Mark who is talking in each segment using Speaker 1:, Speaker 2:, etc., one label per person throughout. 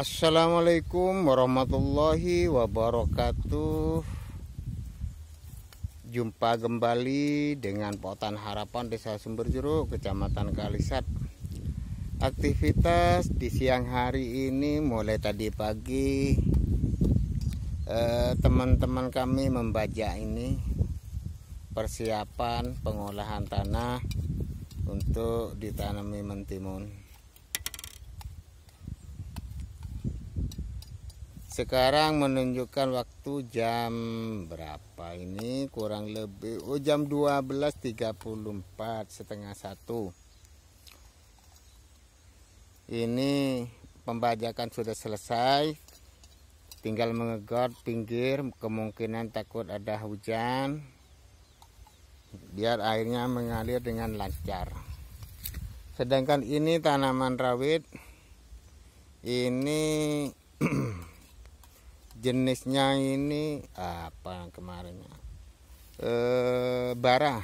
Speaker 1: Assalamualaikum warahmatullahi wabarakatuh Jumpa kembali dengan Potan Harapan Desa juru Kecamatan Kalisat Aktivitas di siang hari ini mulai tadi pagi eh, Teman-teman eh, kami membaca ini Persiapan pengolahan tanah untuk ditanami mentimun sekarang menunjukkan waktu jam berapa ini kurang lebih oh jam 12.34 setengah satu ini pembajakan sudah selesai tinggal mengegot pinggir kemungkinan takut ada hujan biar airnya mengalir dengan lancar sedangkan ini tanaman rawit ini jenisnya ini apa yang kemarinnya eh bara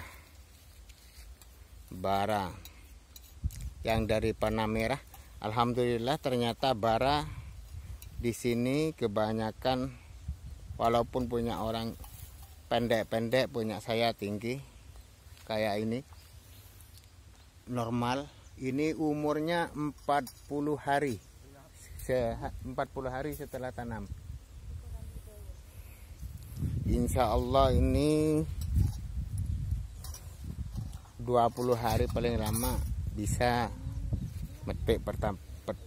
Speaker 1: bara yang dari panah merah Alhamdulillah ternyata bara di sini kebanyakan walaupun punya orang pendek-pendek punya saya tinggi kayak ini normal ini umurnya 40 hari 40 hari setelah tanam insya Allah ini 20 hari paling lama bisa metik pertama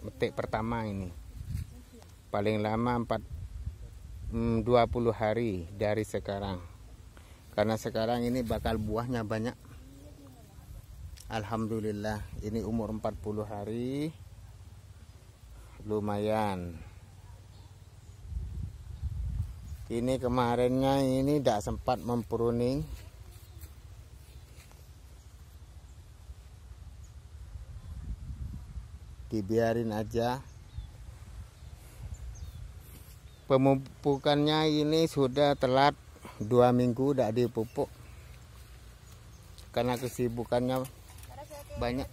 Speaker 1: metik pertama ini paling lama 4 20 hmm, hari dari sekarang karena sekarang ini bakal buahnya banyak Alhamdulillah ini umur 40 hari lumayan ini kemarinnya ini tidak sempat mempuruning, dibiarin aja pemupukannya ini sudah telat dua minggu tidak dipupuk karena kesibukannya banyak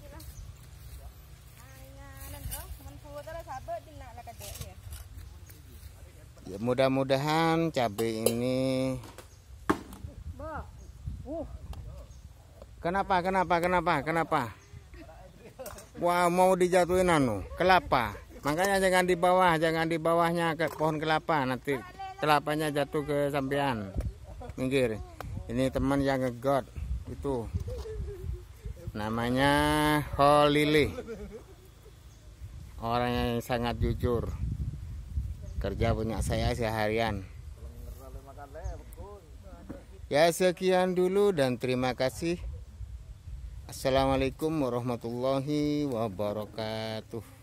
Speaker 1: ya mudah-mudahan cabai ini kenapa kenapa kenapa kenapa wah mau dijatuhin anu kelapa makanya jangan di bawah jangan di bawahnya ke pohon kelapa nanti kelapanya jatuh ke sampean minggir ini teman yang ngegot itu namanya Holili orang yang sangat jujur kerja punya saya seharian ya sekian dulu dan terima kasih Assalamualaikum warahmatullahi wabarakatuh